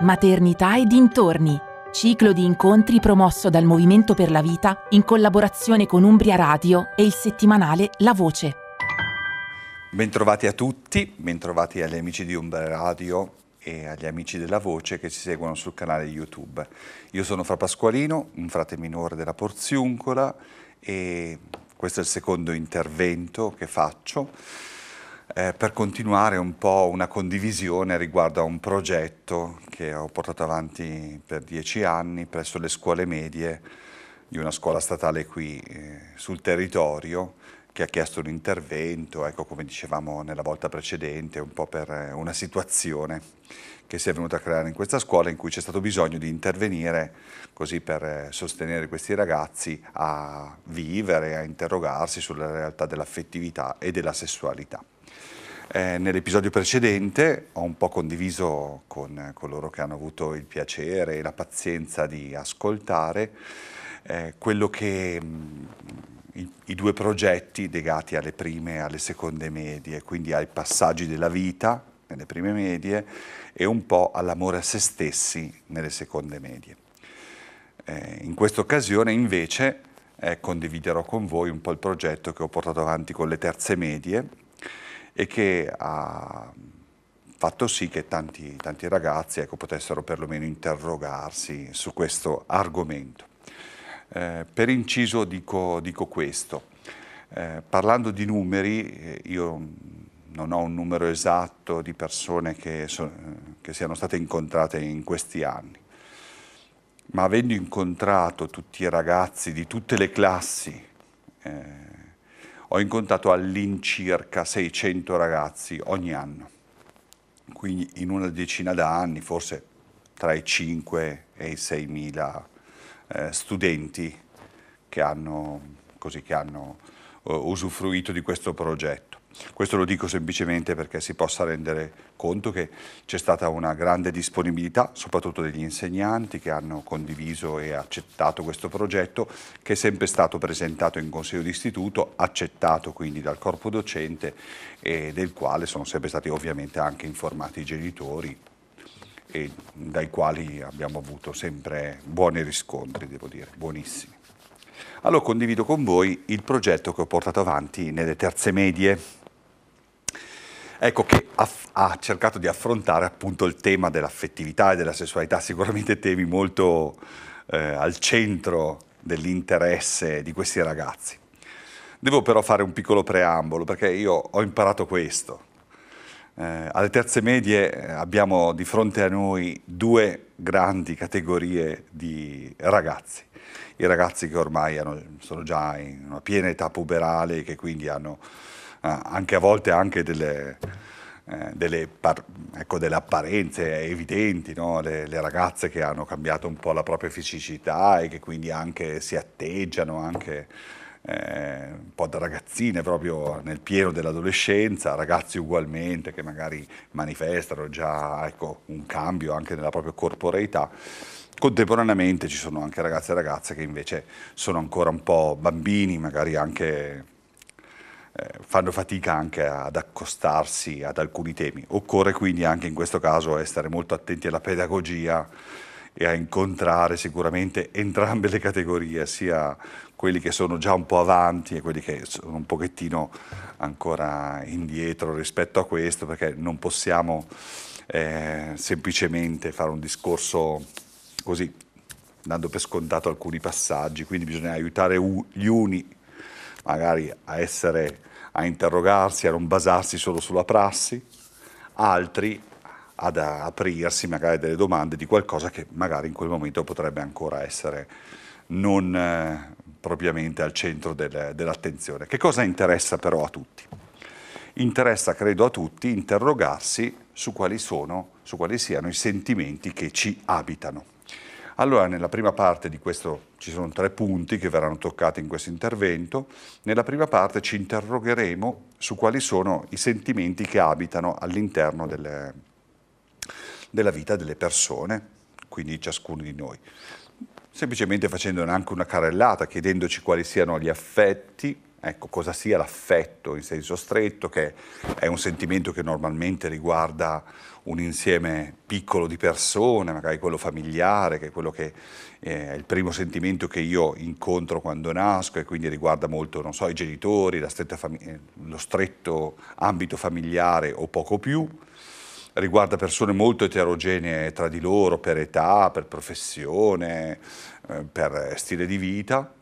Maternità e dintorni. Ciclo di incontri promosso dal Movimento per la Vita in collaborazione con Umbria Radio e il settimanale La Voce. Bentrovati a tutti, bentrovati agli amici di Umbria Radio e agli amici della voce che ci seguono sul canale YouTube. Io sono Fra Pasqualino, un frate minore della Porziuncola e questo è il secondo intervento che faccio eh, per continuare un po' una condivisione riguardo a un progetto che ho portato avanti per dieci anni presso le scuole medie di una scuola statale qui eh, sul territorio che ha chiesto un intervento, ecco come dicevamo nella volta precedente, un po' per eh, una situazione che si è venuta a creare in questa scuola in cui c'è stato bisogno di intervenire così per eh, sostenere questi ragazzi a vivere, a interrogarsi sulla realtà dell'affettività e della sessualità. Eh, nell'episodio precedente ho un po' condiviso con coloro che hanno avuto il piacere e la pazienza di ascoltare eh, quello che mh, mm, i, i, due progetti legati alle prime e alle seconde medie, quindi ai passaggi della vita nelle prime medie e un po' all'amore a se stessi nelle seconde medie. Eh, in questa occasione invece eh, condividerò con voi un po' il progetto che ho portato avanti con le terze medie e che ha fatto sì che tanti, tanti ragazzi ecco, potessero perlomeno interrogarsi su questo argomento. Eh, per inciso dico, dico questo, eh, parlando di numeri, eh, io non ho un numero esatto di persone che, so, che siano state incontrate in questi anni, ma avendo incontrato tutti i ragazzi di tutte le classi, eh, ho incontrato all'incirca 600 ragazzi ogni anno, quindi in una decina d'anni, forse tra i 5 e i 6 mila eh, studenti che hanno, così, che hanno eh, usufruito di questo progetto. Questo lo dico semplicemente perché si possa rendere conto che c'è stata una grande disponibilità, soprattutto degli insegnanti che hanno condiviso e accettato questo progetto, che è sempre stato presentato in consiglio d'istituto, accettato quindi dal corpo docente e del quale sono sempre stati ovviamente anche informati i genitori e dai quali abbiamo avuto sempre buoni riscontri, devo dire, buonissimi. Allora condivido con voi il progetto che ho portato avanti nelle terze medie. Ecco che ha cercato di affrontare appunto il tema dell'affettività e della sessualità, sicuramente temi molto eh, al centro dell'interesse di questi ragazzi. Devo però fare un piccolo preambolo perché io ho imparato questo. Eh, alle terze medie eh, abbiamo di fronte a noi due grandi categorie di ragazzi i ragazzi che ormai hanno, sono già in una piena età puberale, e che quindi hanno eh, anche a volte anche delle, eh, delle, ecco, delle, apparenze evidenti, no? le, le, ragazze che hanno cambiato un po' la propria fisicità e che quindi anche si atteggiano anche eh, un po' da ragazzine proprio nel pieno dell'adolescenza, ragazzi ugualmente che magari manifestano già ecco, un cambio anche nella propria corporeità. Contemporaneamente ci sono anche ragazze e ragazze che invece sono ancora un po' bambini, magari anche eh, fanno fatica anche ad accostarsi ad alcuni temi. Occorre quindi anche in questo caso stare molto attenti alla pedagogia e a incontrare sicuramente entrambe le categorie, sia quelli che sono già un po' avanti e quelli che sono un pochettino ancora indietro rispetto a questo, perché non possiamo eh, semplicemente fare un discorso così, dando per scontato alcuni passaggi, quindi bisogna aiutare gli uni magari a essere, a interrogarsi, a non basarsi solo sulla prassi, altri ad aprirsi magari delle domande di qualcosa che magari in quel momento potrebbe ancora essere non eh, propriamente al centro del, dell'attenzione. Che cosa interessa però a tutti? Interessa, credo, a tutti interrogarsi su quali, sono, su quali siano i sentimenti che ci abitano. Allora, nella prima parte di questo ci sono tre punti che verranno toccati in questo intervento. Nella prima parte ci interrogheremo su quali sono i sentimenti che abitano all'interno delle, della vita delle persone, quindi ciascuno di noi. Semplicemente facendone anche una carrellata, chiedendoci quali siano gli affetti, Ecco, cosa sia l'affetto in senso stretto, che è un sentimento che normalmente riguarda un insieme piccolo di persone, magari quello familiare, che è quello che eh, è il primo sentimento che io incontro quando nasco e quindi riguarda molto, non so, i genitori, fam- eh, lo stretto ambito familiare o poco più. Riguarda persone molto eterogenee tra di loro per età, per professione, eh, per stile di vita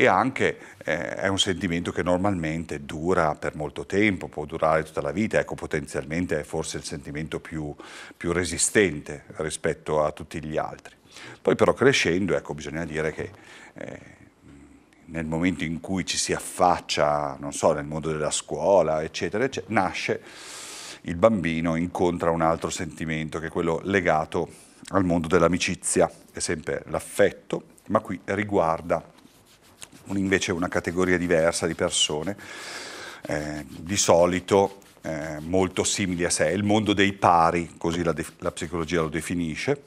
e anche eh, è un sentimento che normalmente dura per molto tempo, può durare tutta la vita, ecco potenzialmente è forse il sentimento più, più resistente rispetto a tutti gli altri. Poi però crescendo, ecco, bisogna dire che eh, nel momento in cui ci si affaccia, non so, nel mondo della scuola, eccetera, eccetera, nasce il bambino incontra un altro sentimento che è quello legato al mondo dell'amicizia, è sempre l'affetto, ma qui riguarda invece una categoria diversa di persone, eh, di solito eh, molto simili a sé, il mondo dei pari, così la, la psicologia lo definisce,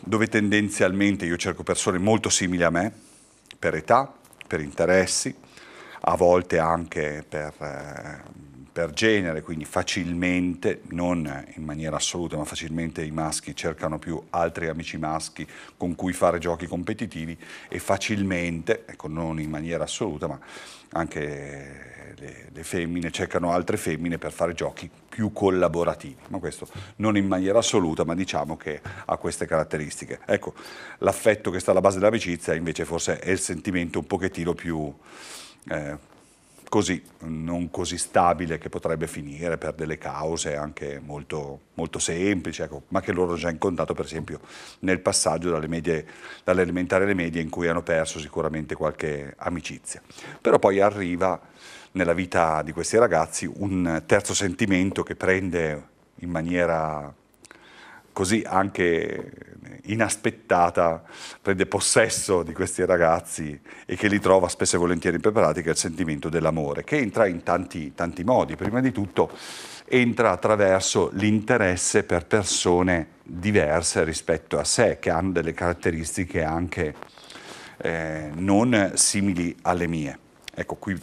dove tendenzialmente io cerco persone molto simili a me, per età, per interessi, a volte anche per... Eh, per genere, quindi facilmente, non in maniera assoluta, ma facilmente i maschi cercano più altri amici maschi con cui fare giochi competitivi e facilmente, ecco non in maniera assoluta, ma anche le, le femmine cercano altre femmine per fare giochi più collaborativi, ma questo non in maniera assoluta, ma diciamo che ha queste caratteristiche. Ecco, l'affetto che sta alla base dell'amicizia invece forse è il sentimento un pochettino più... Eh, così, non così stabile, che potrebbe finire per delle cause anche molto, molto semplici, ecco, ma che loro hanno già incontrato per esempio nel passaggio dalle medie, dall'elementare alle medie in cui hanno perso sicuramente qualche amicizia. Però poi arriva nella vita di questi ragazzi un terzo sentimento che prende in maniera così anche inaspettata prende possesso di questi ragazzi e che li trova spesso e volentieri impreparati, che è il sentimento dell'amore, che entra in tanti, tanti modi. Prima di tutto entra attraverso l'interesse per persone diverse rispetto a sé, che hanno delle caratteristiche anche eh, non simili alle mie. Ecco, qui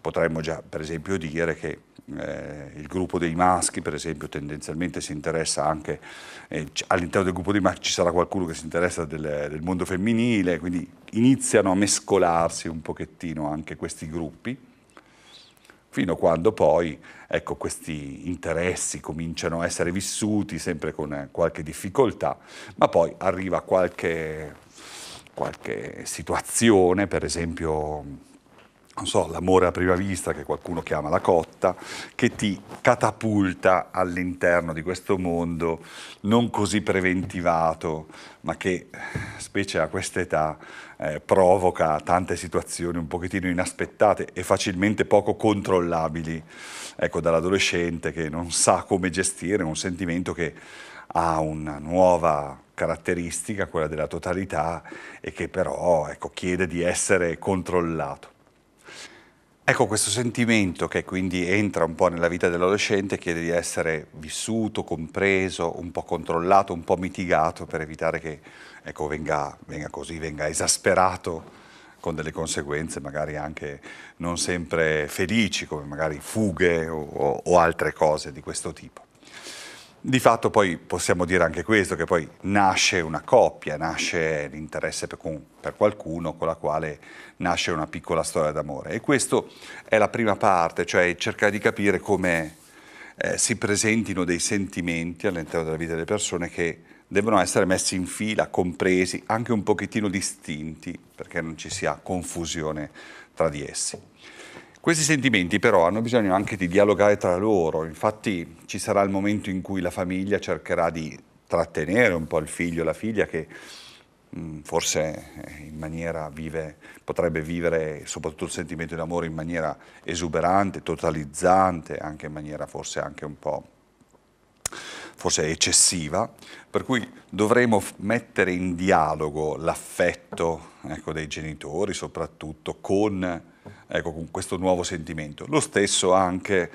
potremmo già per esempio dire che eh, il gruppo dei maschi per esempio tendenzialmente si interessa anche, eh, all'interno del gruppo dei maschi ci sarà qualcuno che si interessa del, del, mondo femminile, quindi iniziano a mescolarsi un pochettino anche questi gruppi, fino a quando poi ecco, questi interessi cominciano a essere vissuti sempre con qualche difficoltà, ma poi arriva qualche, qualche situazione, per esempio non so, l'amore a prima vista che qualcuno chiama la cotta, che ti catapulta all'interno di questo mondo non così preventivato, ma che specie a quest'età eh, provoca tante situazioni un pochettino inaspettate e facilmente poco controllabili, ecco, dall'adolescente che non sa come gestire un sentimento che ha una nuova caratteristica, quella della totalità, e che però ecco, chiede di essere controllato. Ecco questo sentimento che quindi entra un po' nella vita dell'adolescente chiede di essere vissuto, compreso, un po' controllato, un po' mitigato per evitare che ecco, venga, venga, così, venga esasperato con delle conseguenze magari anche non sempre felici come magari fughe o, o altre cose di questo tipo. Di fatto poi possiamo dire anche questo, che poi nasce una coppia, nasce l'interesse per, per, qualcuno con la quale nasce una piccola storia d'amore. E questa è la prima parte, cioè cercare di capire come eh, si presentino dei sentimenti all'interno della vita delle persone che devono essere messi in fila, compresi, anche un pochettino distinti, perché non ci sia confusione tra di essi. Questi sentimenti però hanno bisogno anche di dialogare tra loro, infatti ci sarà il momento in cui la famiglia cercherà di trattenere un po' il figlio e la figlia che mh, mm, forse eh, in maniera vive, potrebbe vivere soprattutto il sentimento di amore in maniera esuberante, totalizzante, anche in maniera forse anche un po' forse eccessiva, per cui dovremo mettere in dialogo l'affetto ecco, dei genitori soprattutto con, ecco, con questo nuovo sentimento. Lo stesso anche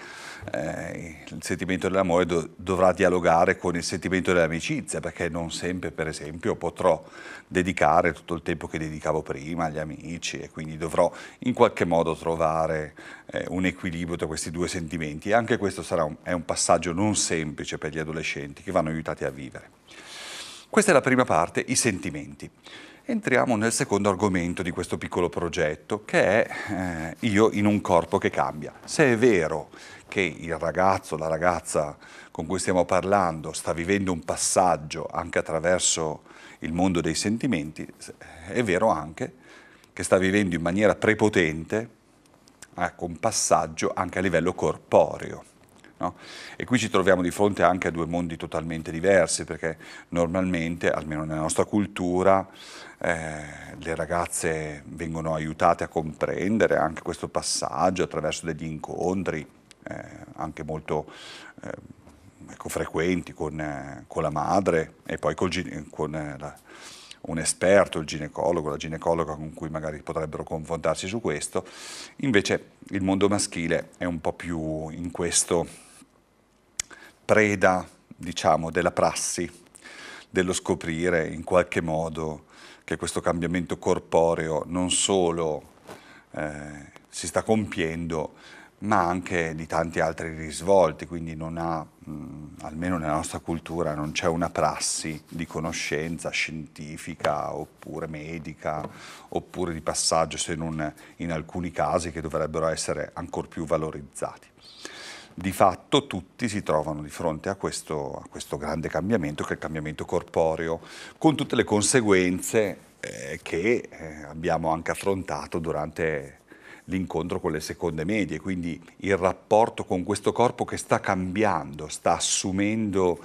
eh, il sentimento dell'amore do, dovrà dialogare con il sentimento dell'amicizia, perché non sempre, per esempio, potrò dedicare tutto il tempo che dedicavo prima agli amici e quindi dovrò in qualche modo trovare eh, un equilibrio tra questi due sentimenti. E anche questo un, è un passaggio non semplice per gli adolescenti che vanno aiutati a vivere. Questa è la prima parte, i sentimenti. Entriamo nel secondo argomento di questo piccolo progetto, che è eh, io in un corpo che cambia. Se è vero che il ragazzo, la ragazza con cui stiamo parlando sta vivendo un passaggio anche attraverso il mondo dei sentimenti, è vero anche che sta vivendo in maniera prepotente ecco, un passaggio anche a livello corporeo. No? E qui ci troviamo di fronte anche a due mondi totalmente diversi, perché normalmente, almeno nella nostra cultura, eh, le ragazze vengono aiutate a comprendere anche questo passaggio attraverso degli incontri, eh, anche molto eh, ecco, frequenti con, eh, con, la madre e poi col, con la, un esperto, il ginecologo, la ginecologa con cui magari potrebbero confrontarsi su questo. Invece il mondo maschile è un po' più in questo preda, diciamo, della prassi, dello scoprire in qualche modo che questo cambiamento corporeo non solo eh, si sta compiendo, ma anche di tanti altri risvolti, quindi non ha, mh, mm, almeno nella nostra cultura, non c'è una prassi di conoscenza scientifica oppure medica oppure di passaggio, se non in alcuni casi che dovrebbero essere ancora più valorizzati. Di fatto tutti si trovano di fronte a questo, a questo grande cambiamento che è il cambiamento corporeo, con tutte le conseguenze eh, che eh, abbiamo anche affrontato durante l'incontro con le seconde medie, quindi il rapporto con questo corpo che sta cambiando, sta assumendo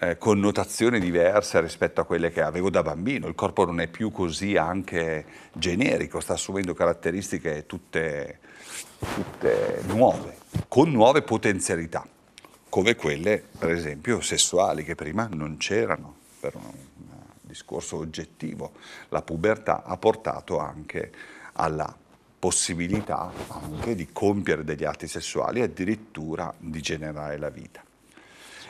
eh, connotazioni diverse rispetto a quelle che avevo da bambino, il corpo non è più così anche generico, sta assumendo caratteristiche tutte, tutte nuove, con nuove potenzialità, come quelle per esempio sessuali che prima non c'erano per un discorso oggettivo, la pubertà ha portato anche alla possibilità anche di compiere degli atti sessuali e addirittura di generare la vita.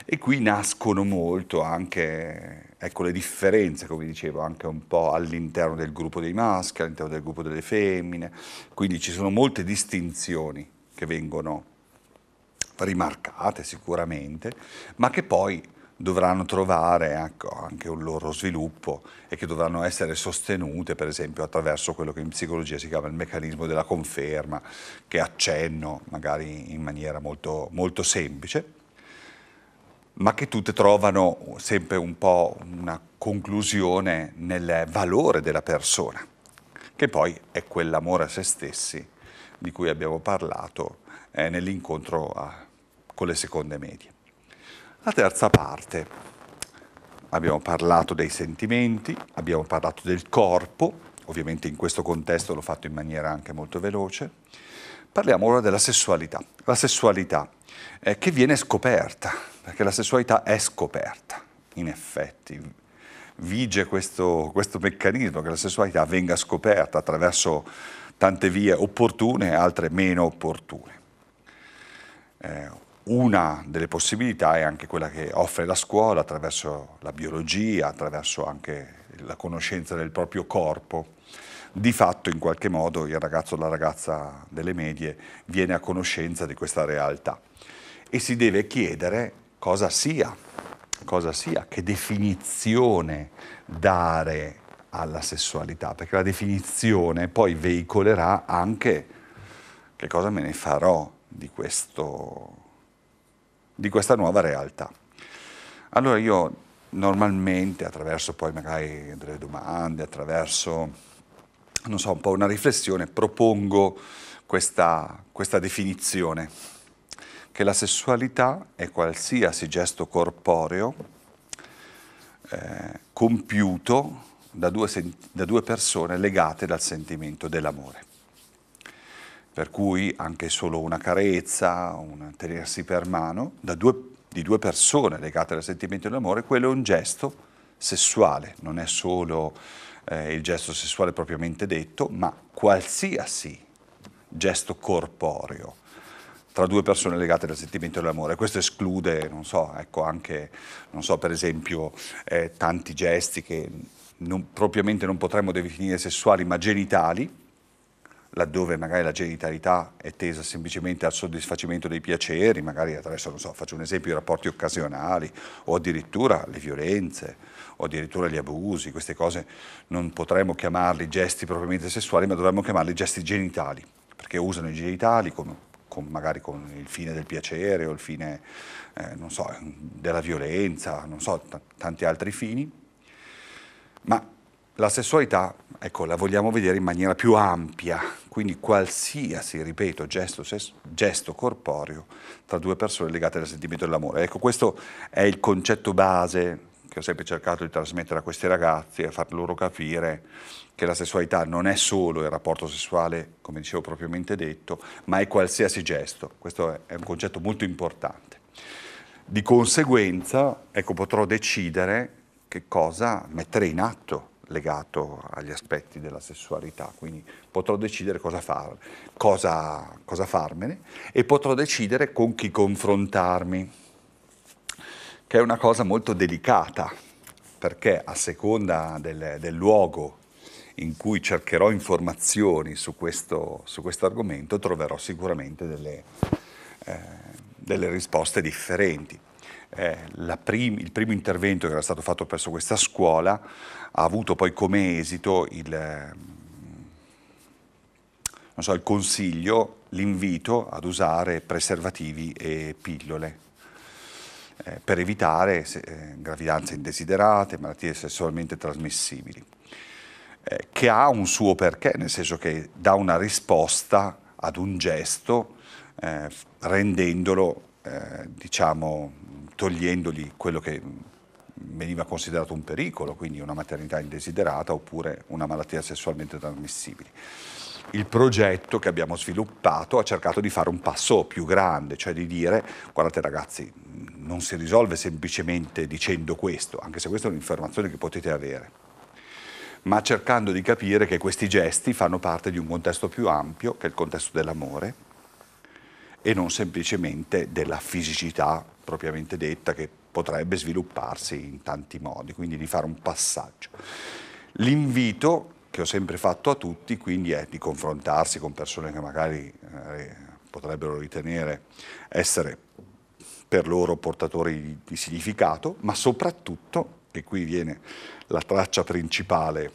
E qui nascono molto anche ecco, le differenze, come dicevo, anche un po' all'interno del gruppo dei maschi, all'interno del gruppo delle femmine, quindi ci sono molte distinzioni che vengono rimarcate sicuramente, ma che poi dovranno trovare ecco, anche un loro sviluppo e che dovranno essere sostenute per esempio attraverso quello che in psicologia si chiama il meccanismo della conferma che accenno magari in maniera molto, molto semplice ma che tutte trovano sempre un po' una conclusione nel valore della persona che poi è quell'amore a se stessi di cui abbiamo parlato eh, nell'incontro con le seconde medie. La terza parte. Abbiamo parlato dei sentimenti, abbiamo parlato del corpo, ovviamente in questo contesto l'ho fatto in maniera anche molto veloce. Parliamo ora della sessualità. La sessualità eh, che viene scoperta, perché la sessualità è scoperta, in effetti. Vige questo, questo meccanismo che la sessualità venga scoperta attraverso tante vie opportune e altre meno opportune. Eh, una delle possibilità è anche quella che offre la scuola attraverso la biologia, attraverso anche la conoscenza del proprio corpo. Di fatto in qualche modo il ragazzo o la ragazza delle medie viene a conoscenza di questa realtà e si deve chiedere cosa sia, cosa sia che definizione dare alla sessualità, perché la definizione poi veicolerà anche che cosa me ne farò di questo di questa nuova realtà. Allora io normalmente attraverso poi magari delle domande, attraverso non so, un po' una riflessione, propongo questa, questa definizione, che la sessualità è qualsiasi gesto corporeo eh, compiuto da due, da due persone legate dal sentimento dell'amore per cui anche solo una carezza, un tenersi per mano, due, di due persone legate al sentimento dell'amore, quello è un gesto sessuale, non è solo eh, il gesto sessuale propriamente detto, ma qualsiasi gesto corporeo tra due persone legate dal sentimento dell'amore. Questo esclude, non so, ecco anche, non so, per esempio, eh, tanti gesti che non, propriamente non potremmo definire sessuali, ma genitali, laddove magari la genitalità è tesa semplicemente al soddisfacimento dei piaceri, magari attraverso, non so, faccio un esempio, i rapporti occasionali o addirittura le violenze o addirittura gli abusi, queste cose non potremmo chiamarli gesti propriamente sessuali, ma dovremmo chiamarli gesti genitali, perché usano i genitali con, con magari con il fine del piacere o il fine, eh, non so, della violenza, non so, tanti altri fini, ma la sessualità, ecco, la vogliamo vedere in maniera più ampia, quindi qualsiasi, ripeto, gesto, gesto corporeo tra due persone legate al sentimento dell'amore. Ecco, questo è il concetto base che ho sempre cercato di trasmettere a questi ragazzi e far loro capire che la sessualità non è solo il rapporto sessuale, come dicevo propriamente detto, ma è qualsiasi gesto. Questo è un concetto molto importante. Di conseguenza, ecco, potrò decidere che cosa mettere in atto legato agli aspetti della sessualità, quindi potrò decidere cosa, far, cosa, cosa farmene e potrò decidere con chi confrontarmi, che è una cosa molto delicata, perché a seconda del, del luogo in cui cercherò informazioni su questo, argomento troverò sicuramente delle, eh, delle risposte differenti eh, prim il primo intervento che era stato fatto presso questa scuola ha avuto poi come esito il, ehm, so, il consiglio, l'invito ad usare preservativi e pillole eh, per evitare se, eh, gravidanze indesiderate, malattie sessualmente trasmissibili, eh, che ha un suo perché, nel senso che dà una risposta ad un gesto eh, rendendolo eh, diciamo, togliendogli quello che veniva considerato un pericolo, quindi una maternità indesiderata oppure una malattia sessualmente trasmissibile. Il progetto che abbiamo sviluppato ha cercato di fare un passo più grande, cioè di dire guardate ragazzi, non si risolve semplicemente dicendo questo, anche se questa è un'informazione che potete avere, ma cercando di capire che questi gesti fanno parte di un contesto più ampio, che è il contesto dell'amore, e non semplicemente della fisicità propriamente detta che potrebbe svilupparsi in tanti modi, quindi di fare un passaggio. L'invito che ho sempre fatto a tutti quindi è di confrontarsi con persone che magari eh, potrebbero ritenere essere per loro portatori di, di significato, ma soprattutto, e qui viene la traccia principale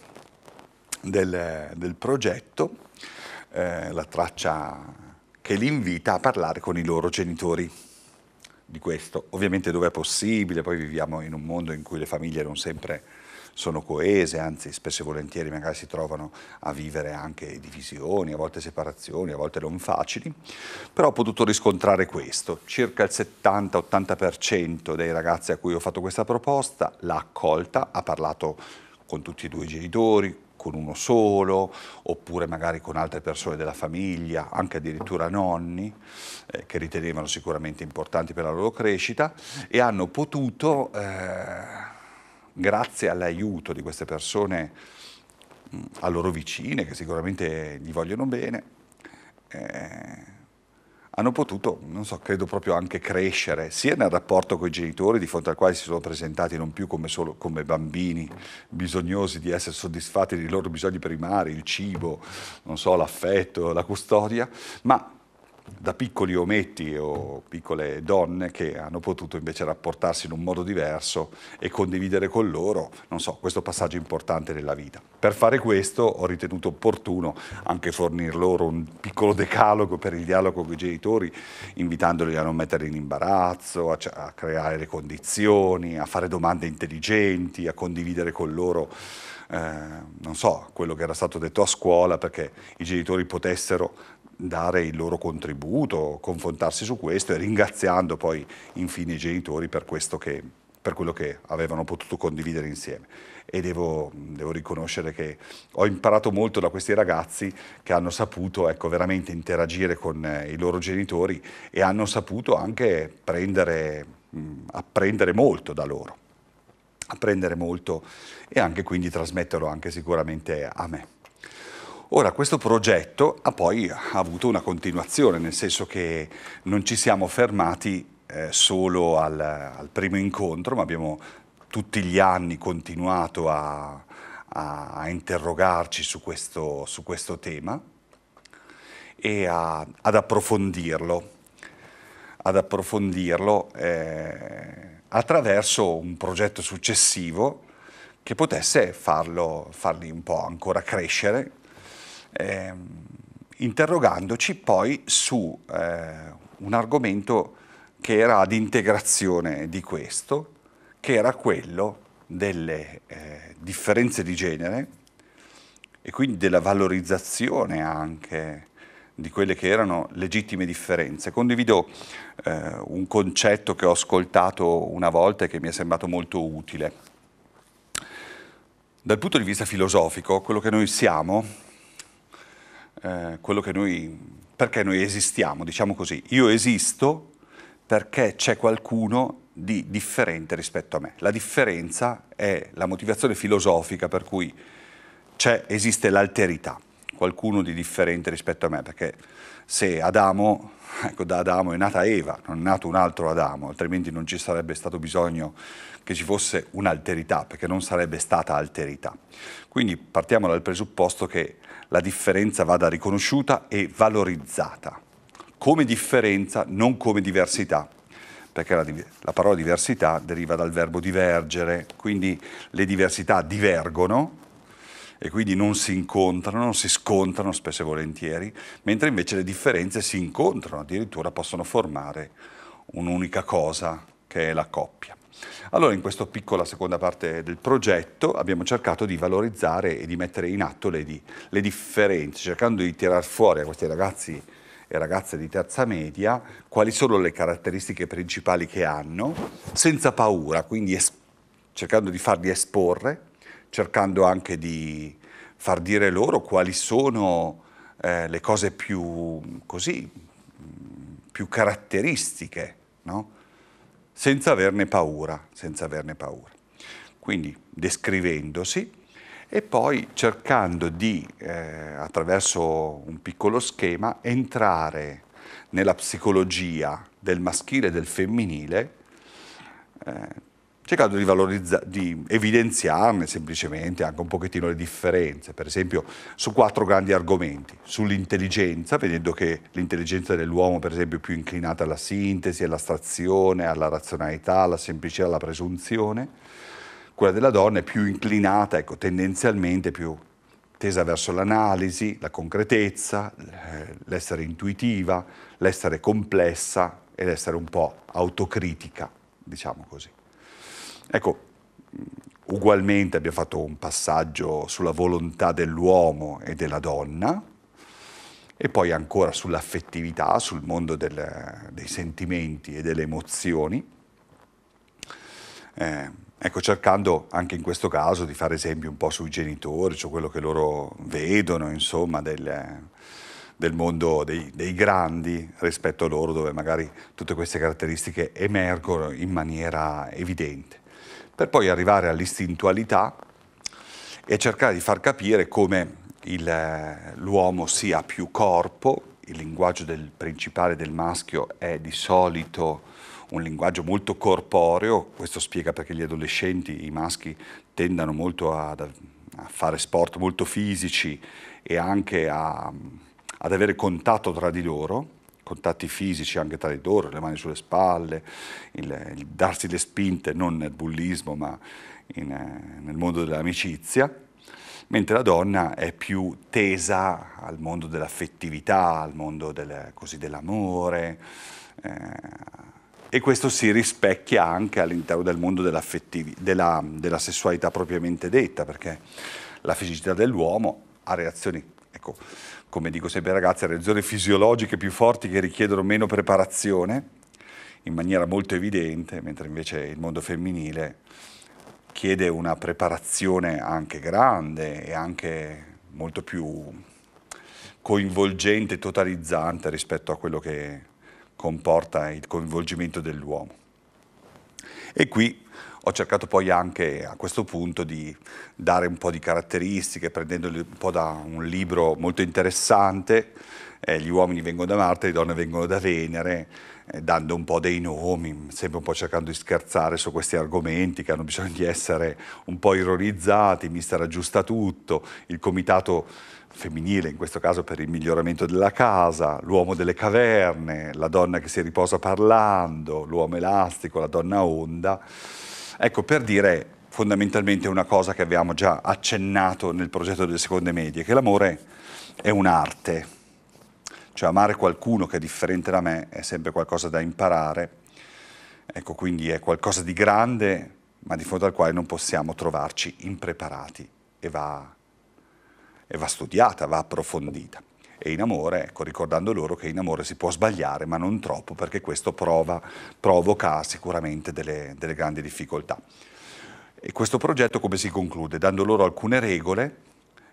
del, del progetto, eh, la traccia che li invita a parlare con i loro genitori di questo, ovviamente dove è possibile, poi viviamo in un mondo in cui le famiglie non sempre sono coese, anzi spesso e volentieri magari si trovano a vivere anche divisioni, a volte separazioni, a volte non facili, però ho potuto riscontrare questo, circa il 70-80% dei ragazzi a cui ho fatto questa proposta l'ha accolta, ha parlato con tutti e due i genitori, con uno solo, oppure magari con altre persone della famiglia, anche addirittura nonni, eh, che ritenevano sicuramente importanti per la loro crescita, e hanno potuto, eh, grazie all'aiuto di queste persone mh, mm, a loro vicine, che sicuramente gli vogliono bene, eh, hanno potuto, non so, credo proprio anche crescere, sia nel rapporto con i genitori, di fronte al quale si sono presentati non più come, solo, come bambini bisognosi di essere soddisfatti dei loro bisogni primari, il cibo, so, l'affetto, la custodia, ma da piccoli ometti o piccole donne che hanno potuto invece rapportarsi in un modo diverso e condividere con loro, so, questo passaggio importante nella vita. Per fare questo ho ritenuto opportuno anche fornir loro un piccolo decalogo per il dialogo con i genitori, invitandoli a non mettere in imbarazzo, a, a creare le condizioni, a fare domande intelligenti, a condividere con loro eh, non so, quello che era stato detto a scuola perché i genitori potessero dare il loro contributo, confrontarsi su questo e ringraziando poi infine i genitori per, che, per quello che avevano potuto condividere insieme. E devo, devo, riconoscere che ho imparato molto da questi ragazzi che hanno saputo ecco, veramente interagire con eh, i loro genitori e hanno saputo anche prendere, mm, apprendere molto da loro, apprendere molto e anche quindi trasmetterlo anche sicuramente a me. Ora, questo progetto ha poi avuto una continuazione, nel senso che non ci siamo fermati eh, solo al, al, primo incontro, ma abbiamo tutti gli anni continuato a, a, a interrogarci su questo, su questo, tema e a, ad approfondirlo, ad approfondirlo eh, attraverso un progetto successivo che potesse farlo, farli un po' ancora crescere eh, interrogandoci poi su eh, un argomento che era ad integrazione di questo, che era quello delle eh, differenze di genere e quindi della valorizzazione anche di quelle che erano legittime differenze. Condivido eh, un concetto che ho ascoltato una volta e che mi è sembrato molto utile. Dal punto di vista filosofico, quello che noi siamo eh, quello che noi... perché noi esistiamo, diciamo così. Io esisto perché c'è qualcuno di differente rispetto a me. La differenza è la motivazione filosofica per cui esiste l'alterità, qualcuno di differente rispetto a me, perché se Adamo, ecco da Adamo è nata Eva, non è nato un altro Adamo, altrimenti non ci sarebbe stato bisogno che ci fosse un'alterità, perché non sarebbe stata alterità. Quindi partiamo dal presupposto che la differenza vada riconosciuta e valorizzata, come differenza, non come diversità, perché la, la parola diversità deriva dal verbo divergere, quindi le diversità divergono e quindi non si incontrano, non si scontrano spesso e volentieri, mentre invece le differenze si incontrano, addirittura possono formare un'unica cosa che è la coppia. Allora in questa piccola seconda parte del progetto abbiamo cercato di valorizzare e di mettere in atto le, le differenze, cercando di tirar fuori a questi ragazzi e ragazze di terza media quali sono le caratteristiche principali che hanno, senza paura, quindi cercando di farli esporre, cercando anche di far dire loro quali sono eh, le cose più, così, più caratteristiche, no? senza averne paura, senza averne paura. Quindi descrivendosi e poi cercando di, eh, attraverso un piccolo schema, entrare nella psicologia del maschile e del femminile, eh, cercando di, di, evidenziarne semplicemente anche un pochettino le differenze, per esempio su quattro grandi argomenti, sull'intelligenza, vedendo che l'intelligenza dell'uomo per esempio è più inclinata alla sintesi, all'astrazione, alla razionalità, alla semplicità, alla presunzione, quella della donna è più inclinata, ecco, tendenzialmente più tesa verso l'analisi, la concretezza, eh, l'essere intuitiva, l'essere complessa e l'essere un po' autocritica, diciamo così. Ecco, ugualmente abbiamo fatto un passaggio sulla volontà dell'uomo e della donna e poi ancora sull'affettività, sul mondo del, dei sentimenti e delle emozioni. Eh, ecco, cercando anche in questo caso di fare esempi un po' sui genitori, cioè quello che loro vedono, insomma, del, del mondo dei, dei, grandi rispetto a loro, dove magari tutte queste caratteristiche emergono in maniera evidente per poi arrivare all'istintualità e cercare di far capire come eh, l'uomo sia più corpo, il linguaggio del principale del maschio è di solito un linguaggio molto corporeo, questo spiega perché gli adolescenti, i maschi, tendano molto a, a fare sport molto fisici e anche a, mm, ad avere contatto tra di loro contatti fisici anche tra di loro, le mani sulle spalle, il, il darsi le spinte non nel bullismo ma in, eh, nel mondo dell'amicizia, mentre la donna è più tesa al mondo dell'affettività, al mondo del, così, dell'amore. Eh, e questo si rispecchia anche all'interno del mondo della, della sessualità propriamente detta, perché la fisicità dell'uomo ha reazioni Ecco, come dico sempre ai ragazzi, le zone fisiologiche più forti che richiedono meno preparazione, in maniera molto evidente, mentre invece il mondo femminile chiede una preparazione anche grande e anche molto più coinvolgente, totalizzante rispetto a quello che comporta il coinvolgimento dell'uomo. E qui ho cercato poi anche a questo punto di dare un po' di caratteristiche, prendendoli un po' da un libro molto interessante, eh, Gli uomini vengono da Marte, le donne vengono da Venere, eh, dando un po' dei nomi, sempre un po' cercando di scherzare su questi argomenti che hanno bisogno di essere un po' ironizzati, mister aggiusta tutto, il comitato femminile, in questo caso per il miglioramento della casa, l'uomo delle caverne, la donna che si riposa parlando, l'uomo elastico, la donna onda. Ecco, per dire fondamentalmente una cosa che abbiamo già accennato nel progetto delle seconde medie, che l'amore è un'arte, cioè amare qualcuno che è differente da me è sempre qualcosa da imparare, ecco quindi è qualcosa di grande ma di fronte al quale non possiamo trovarci impreparati e va, e va studiata, va approfondita e in amore, ecco, ricordando loro che in amore si può sbagliare, ma non troppo, perché questo prova, provoca sicuramente delle, delle grandi difficoltà. E questo progetto come si conclude? Dando loro alcune regole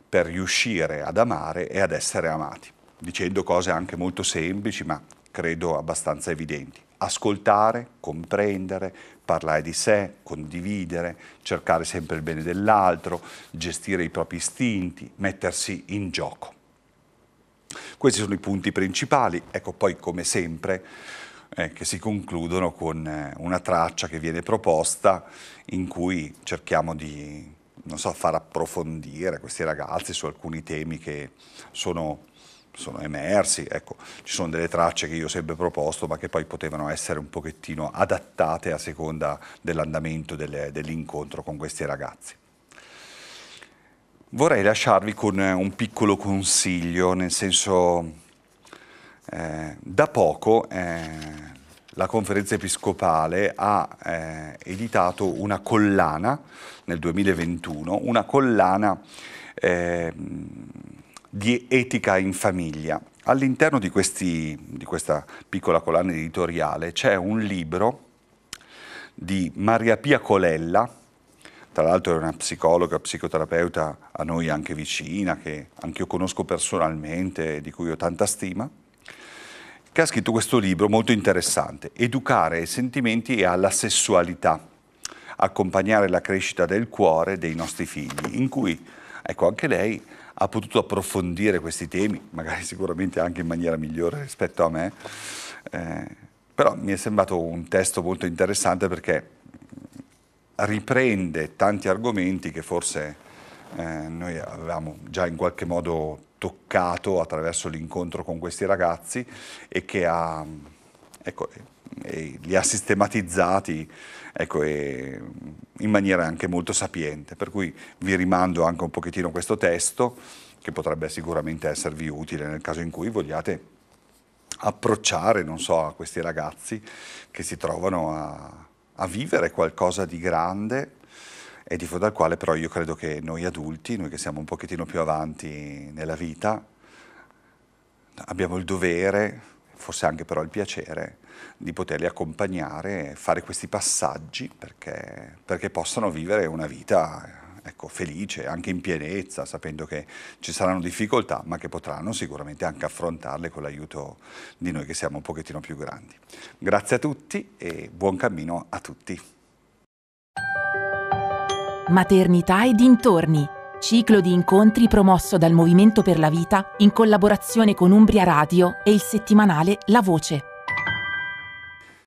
per riuscire ad amare e ad essere amati, dicendo cose anche molto semplici, ma credo abbastanza evidenti. Ascoltare, comprendere, parlare di sé, condividere, cercare sempre il bene dell'altro, gestire i propri istinti, mettersi in gioco. Questi sono i punti principali, ecco poi come sempre eh, che si concludono con eh, una traccia che viene proposta in cui cerchiamo di so, far approfondire questi ragazzi su alcuni temi che sono sono emersi, ecco, ci sono delle tracce che io ho sempre proposto ma che poi potevano essere un pochettino adattate a seconda dell'andamento dell'incontro con questi ragazzi. Vorrei lasciarvi con eh, un piccolo consiglio, nel senso eh, da poco eh, la conferenza episcopale ha eh, editato una collana nel 2021, una collana ehm, di etica in famiglia. All'interno di, di, questa piccola collana editoriale c'è un libro di Maria Pia Colella tra l'altro è una psicologa, psicoterapeuta a noi anche vicina, che anche io conosco personalmente, e di cui ho tanta stima, che ha scritto questo libro molto interessante, Educare ai sentimenti e alla sessualità, accompagnare la crescita del cuore dei nostri figli, in cui, ecco, anche lei ha potuto approfondire questi temi, magari sicuramente anche in maniera migliore rispetto a me, eh, però mi è sembrato un testo molto interessante perché riprende tanti argomenti che forse eh, noi avevamo già in qualche modo toccato attraverso l'incontro con questi ragazzi e che ha, ecco, e li ha sistematizzati ecco, in maniera anche molto sapiente. Per cui vi rimando anche un pochettino questo testo che potrebbe sicuramente esservi utile nel caso in cui vogliate approcciare, non so, a questi ragazzi che si trovano a a vivere qualcosa di grande e di fronte al quale però io credo che noi adulti, noi che siamo un pochettino più avanti nella vita, abbiamo il dovere, forse anche però il piacere, di poterli accompagnare e fare questi passaggi perché, perché possano vivere una vita ecco, felice, anche in pienezza, sapendo che ci saranno difficoltà, ma che potranno sicuramente anche affrontarle con l'aiuto di noi che siamo un pochettino più grandi. Grazie a tutti e buon cammino a tutti. Maternità e dintorni. Ciclo di incontri promosso dal Movimento per la Vita in collaborazione con Umbria Radio e il settimanale La Voce.